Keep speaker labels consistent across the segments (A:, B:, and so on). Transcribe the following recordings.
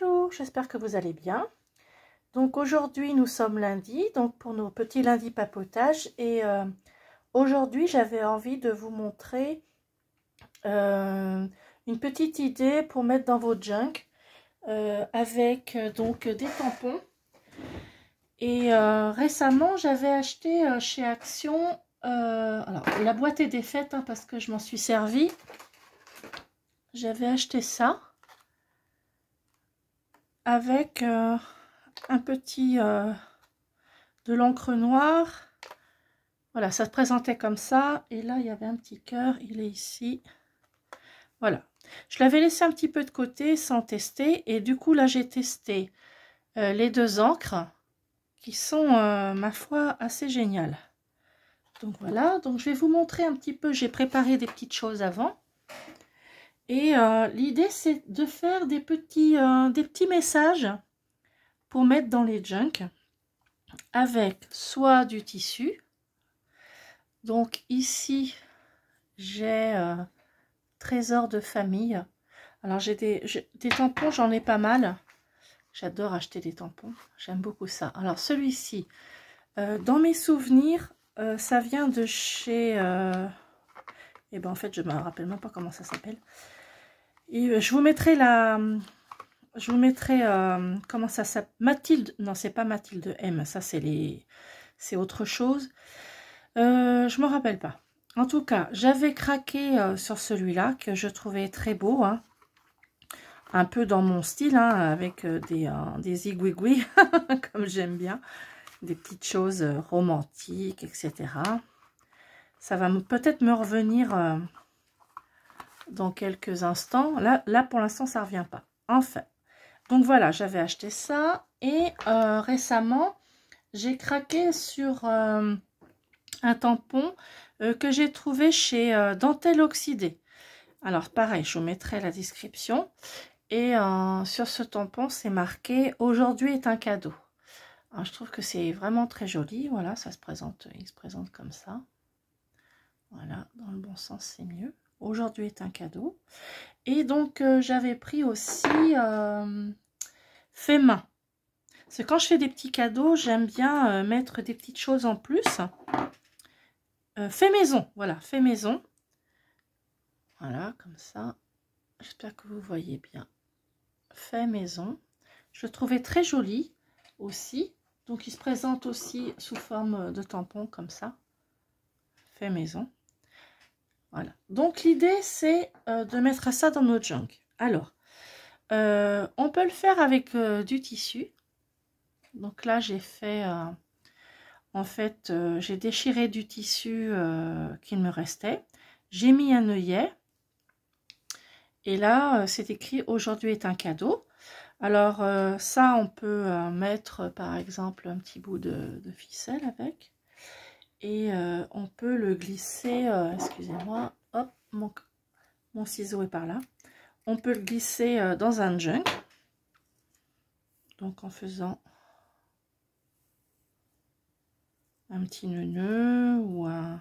A: Bonjour, j'espère que vous allez bien. Donc aujourd'hui, nous sommes lundi, donc pour nos petits lundis papotage Et euh, aujourd'hui, j'avais envie de vous montrer euh, une petite idée pour mettre dans vos junk euh, avec donc des tampons. Et récemment, j'avais acheté chez Action, alors la boîte est défaite hein, parce que je m'en suis servie. J'avais acheté ça avec euh, un petit euh, de l'encre noire. Voilà, ça se présentait comme ça. Et là, il y avait un petit cœur. Il est ici. Voilà. Je l'avais laissé un petit peu de côté sans tester. Et du coup, là, j'ai testé euh, les deux encres qui sont, ma foi, assez géniales. Donc voilà, donc je vais vous montrer un petit peu. J'ai préparé des petites choses avant. Et euh, l'idée, c'est de faire des petits, euh, des petits messages pour mettre dans les junks avec soit du tissu. Donc ici, j'ai trésors euh, trésor de famille. Alors j'ai des, des, tampons, j'en ai pas mal. J'adore acheter des tampons, j'aime beaucoup ça. Alors celui-ci, dans mes souvenirs, ça vient de chez... et eh ben en fait, je me rappelle même pas comment ça s'appelle. Euh, je vous mettrai la... Je vous mettrai... Euh, comment ça s'appelle Mathilde... Non, c'est pas Mathilde M. Ça, c'est les... C'est autre chose. Euh, je je me rappelle pas. En tout cas, j'avais craqué sur celui-là, que je trouvais très beau. Hein. Un peu dans mon style, hein, avec des, des igouigouis, comme j'aime bien. Des petites choses romantiques, etc. Ça va peut-être me revenir dans quelques instants. Là, là pour l'instant, ça ne revient pas. Enfin, donc voilà, j'avais acheté ça. Et euh, récemment, j'ai craqué sur euh, un tampon euh, que j'ai trouvé chez Dentelle Oxydée. Alors pareil, je vous mettrai la description. Et sur ce tampon, c'est marqué « Aujourd'hui est un cadeau ». je trouve que c'est vraiment très joli. Voilà, ça se présente, il se présente comme ça. Voilà, dans le bon sens, c'est mieux. Aujourd'hui est un cadeau. Et donc, euh, j'avais pris aussi euh, fait main. C'est quand je fais des petits cadeaux, j'aime bien euh, mettre des petites choses en plus. fait maison, voilà, fait maison. Voilà, comme ça. J'espère que vous voyez bien. Fait maison. Je le trouvais très joli aussi. Donc, il se présente aussi sous forme de tampon, comme ça. Fait maison. Donc l'idée, c'est euh, de mettre ça dans notre junk. Alors, euh, on peut le faire avec euh, du tissu. Donc là, j'ai fait... en fait, j'ai déchiré du tissu qu'il me restait. J'ai mis un œillet. Et là, c'est écrit « Aujourd'hui est un cadeau ». Alors ça, on peut mettre par exemple un petit bout de ficelle avec et euh, on peut le glisser, euh, excusez-moi, hop, mon, ciseau est par là. On peut le glisser euh, dans un junk, donc en faisant un petit nœud, ou un...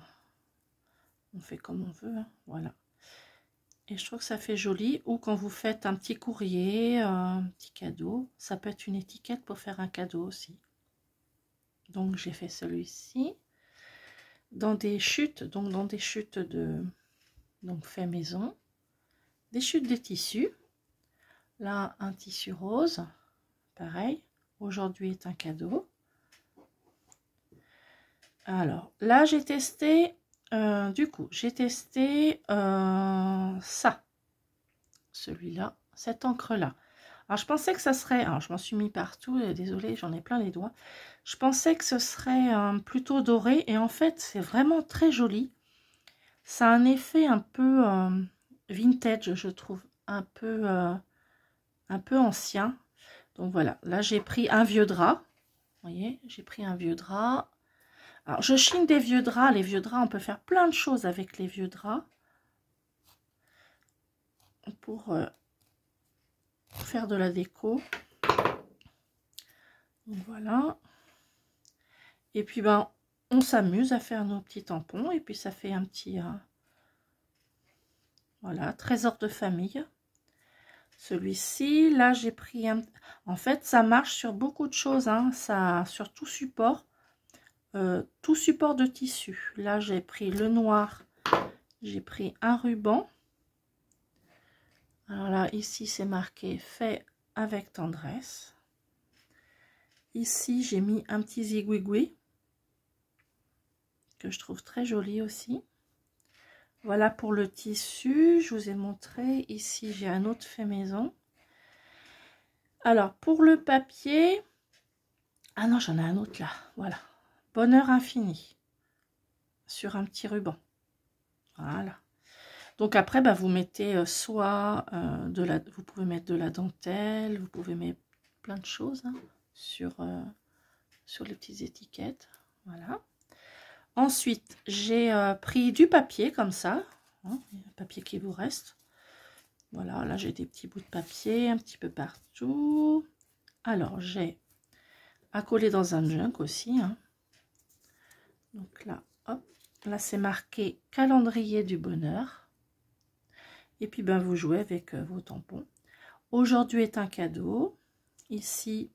A: On fait comme on veut, hein, voilà. Et je trouve que ça fait joli. Ou quand vous faites un petit courrier, un petit cadeau, ça peut être une étiquette pour faire un cadeau aussi. Donc j'ai fait celui-ci dans des chutes, donc dans des chutes de donc fait maison, des chutes de tissus. Là, un tissu rose, pareil, aujourd'hui est un cadeau. Alors, là, j'ai testé, euh, du coup, j'ai testé euh, ça, celui-là, cette encre-là. Alors, je pensais que ça serait... Alors, je m'en suis mis partout, euh, désolée, j'en ai plein les doigts. Je pensais que ce serait euh, plutôt doré, et en fait, c'est vraiment très joli. Ça a un effet un peu euh, vintage, je trouve. Un peu, un peu ancien. Donc, voilà. Là, j'ai pris un vieux drap. Vous voyez, j'ai pris un vieux drap. Alors, je chine des vieux draps. Les vieux draps, on peut faire plein de choses avec les vieux draps. Pour de la déco. voilà. Et puis ben, on s'amuse à faire nos petits tampons. Et puis ça fait un petit... Euh, voilà, trésor de famille. Celui-ci, là j'ai pris un... En fait, ça marche sur beaucoup de choses. Hein. Ça, sur tout support. Euh, tout support de tissu. Là j'ai pris le noir. J'ai pris un ruban. Alors là, ici, c'est marqué « Fait avec tendresse ». Ici, j'ai mis un petit zigouigoui que je trouve très joli aussi. Voilà pour le tissu, je vous ai montré. Ici, j'ai un autre fait maison. Alors, pour le papier... Ah non, j'en ai un autre là, voilà. Bonheur infini sur un petit ruban. Voilà. Donc après, bah, vous mettez euh, soit euh, de la... Vous pouvez mettre de la dentelle, vous pouvez mettre plein de choses hein, sur, euh, sur les petites étiquettes. Voilà. Ensuite, j'ai pris du papier comme ça. Hein, le papier qui vous reste. Voilà, là j'ai des petits bouts de papier un petit peu partout. Alors, j'ai à coller dans un junk aussi. Hein. Donc là, hop, là c'est marqué calendrier du bonheur. Et puis, ben, vous jouez avec euh, vos tampons. Aujourd'hui est un cadeau. Ici,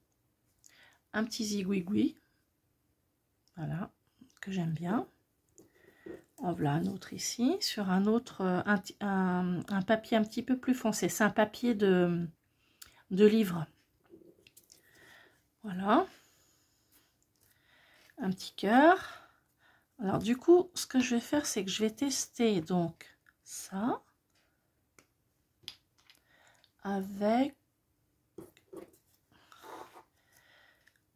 A: un petit zigouigoui. Voilà, que j'aime bien. En voilà un autre ici, sur un autre, euh, un, papier un petit peu plus foncé. C'est un papier de, livre. Voilà. Un petit cœur. Alors du coup, ce que je vais faire, c'est que je vais tester donc ça avec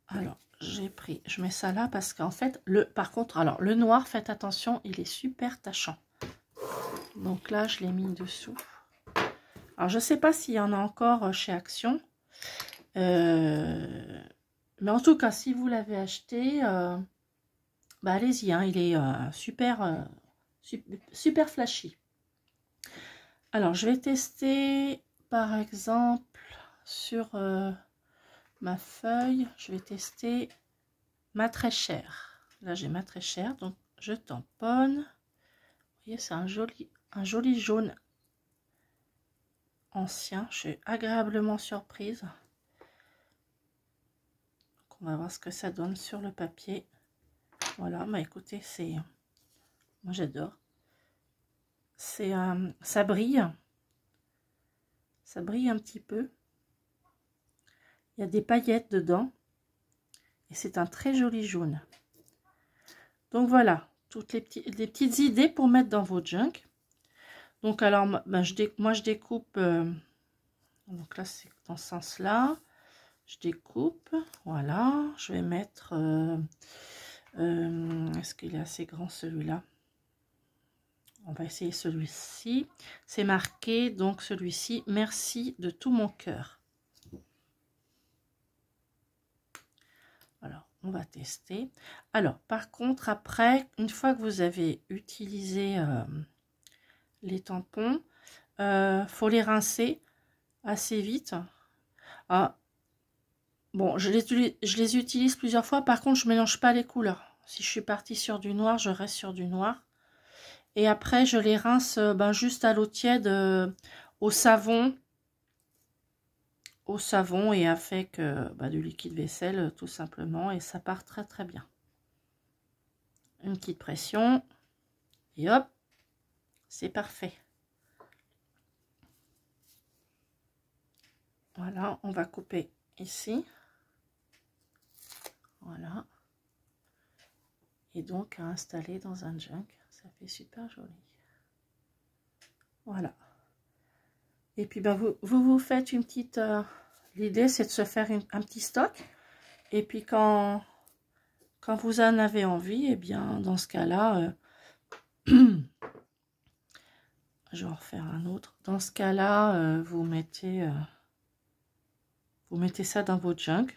A: alors j'ai pris je mets ça là parce qu'en fait le par contre alors le noir faites attention il est super tachant donc là je l'ai mis dessous alors je sais pas s'il y en a encore euh, chez Action euh, mais en tout cas si vous l'avez acheté euh, bah allez-y hein, il est super super flashy alors je vais tester par exemple sur euh, ma feuille, je vais tester ma très chère. Là, j'ai ma très chère, donc je tamponne. Vous voyez, c'est un joli, un joli jaune ancien. Je suis agréablement surprise. on va voir ce que ça donne sur le papier. Voilà, bah écoutez, c'est... Moi, j'adore. C'est... Euh, ça brille. Ça brille un petit peu. Il y a des paillettes dedans. Et c'est un très joli jaune. Donc voilà, toutes les, les, petites idées pour mettre dans vos junk. Donc alors, ben, je moi je découpe... Euh, donc là, c'est dans ce sens-là. Je découpe. Voilà, je vais mettre... Euh, euh, est-ce qu'il est assez grand celui-là on va essayer celui-ci. C'est marqué, donc celui-ci, merci de tout mon cœur. Alors, on va tester. Alors, par contre, après, une fois que vous avez utilisé euh, les tampons, il euh, faut les rincer assez vite. Ah, bon, je les, je les utilise plusieurs fois. Par contre, je mélange pas les couleurs. Si je suis partie sur du noir, je reste sur du noir. Et après, je les rince euh, ben, juste à l'eau tiède, euh, au savon, au savon et avec euh, ben, du liquide vaisselle, tout simplement. Et ça part très, très bien. Une petite pression. Et hop, c'est parfait. Voilà, on va couper ici. Voilà. Et donc à installer dans un junk ça fait super joli voilà et puis ben vous vous, faites une petite euh, l'idée c'est de se faire un petit stock et puis quand quand vous en avez envie et eh bien dans ce cas là euh, je vais en refaire un autre dans ce cas là euh, vous mettez vous mettez ça dans vos junk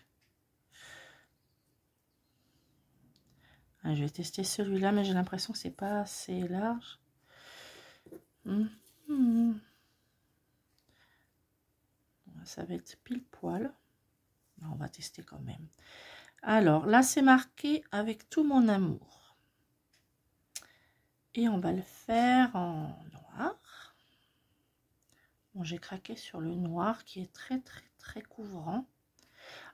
A: Ah, je vais tester celui-là, mais j'ai l'impression que c'est pas assez large. Mhm. Ça va être pile poil. On va tester quand même. Alors, là, c'est marqué avec tout mon amour. Et on va le faire en noir. Bon, j'ai craqué sur le noir qui est très, très, très couvrant.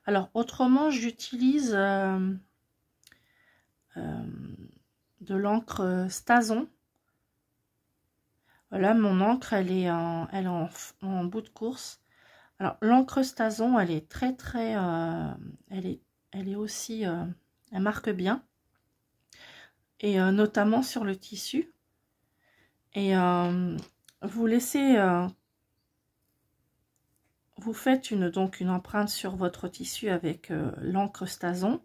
A: Alors, autrement, j'utilise... Euh, euh, de l'encre euh, Stazon Voilà, mon encre, elle est en, elle en, bout de course. Alors, l'encre Stazon elle est très, très... Euh, elle, est, elle est aussi... elle marque bien. Et notamment sur le tissu. Et vous laissez... vous faites une, donc une empreinte sur votre tissu avec l'encre Stazon.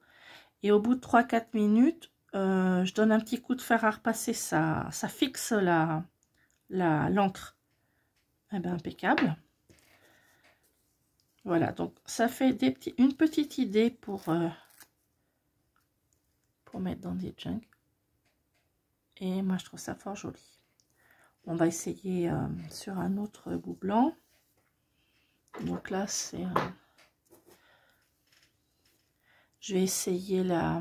A: Et au bout de 3-4 minutes, euh, je donne un petit coup de fer à repasser, ça, ça fixe la l'encre. La, eh ben, impeccable. Voilà, donc ça fait des petits, une petite idée pour, euh, pour mettre dans des junk Et moi, je trouve ça fort joli. On va essayer euh, sur un autre bout blanc. Donc là, c'est... Je vais essayer la,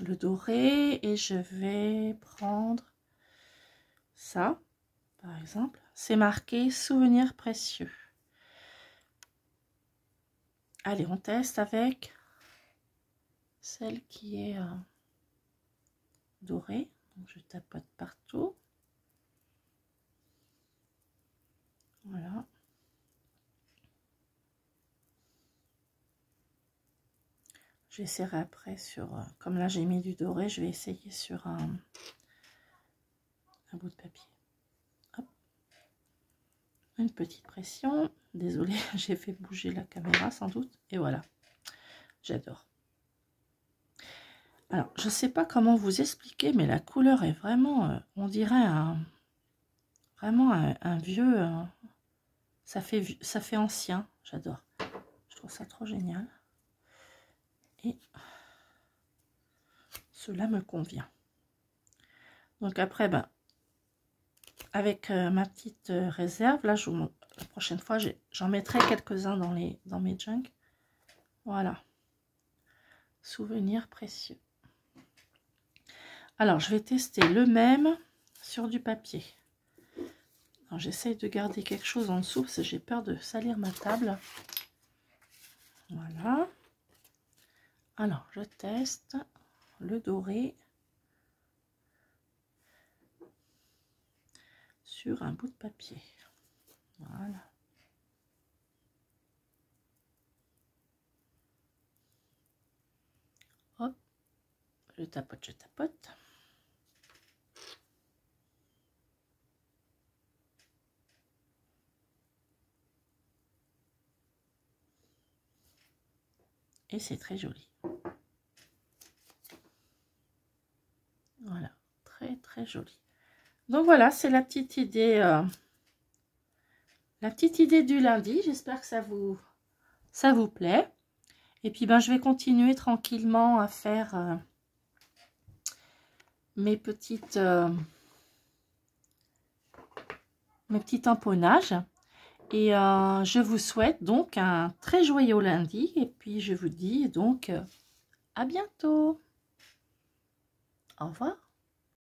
A: le doré et je vais prendre ça, par exemple. C'est marqué « souvenir précieux ». Allez, on teste avec celle qui est euh, dorée. Donc, je tapote partout. Voilà. J'essaierai après sur... Euh, comme là, j'ai mis du doré, je vais essayer sur un, un bout de papier. Une petite pression. Désolée, j'ai fait bouger la caméra sans doute. Et voilà. J'adore. Alors, je ne sais pas comment vous expliquer, mais la couleur est vraiment, euh, on dirait un, vraiment un, vieux, ça, fait, ça fait ancien, j'adore. Je trouve ça trop génial et cela me convient. Donc après, ben, avec euh, ma petite euh, réserve, là, je, la prochaine fois, j'en mettrai quelques-uns dans, les, dans mes junk Voilà. Souvenir précieux. Alors, je vais tester le même sur du papier. J'essaye de garder quelque chose en dessous parce que j'ai peur de salir ma table. Voilà. Alors, je teste le doré sur un bout de papier. Voilà. Hop, je tapote, je tapote. et c'est très joli. Voilà, très très joli. Donc voilà, c'est la petite idée euh, la petite idée du lundi. J'espère que ça vous ça vous plaît. Et puis ben je vais continuer tranquillement à faire euh, mes petites euh, mes petits tamponnages. Et euh, je vous souhaite donc un très joyeux lundi. Et puis je vous dis donc euh, à bientôt. Au revoir.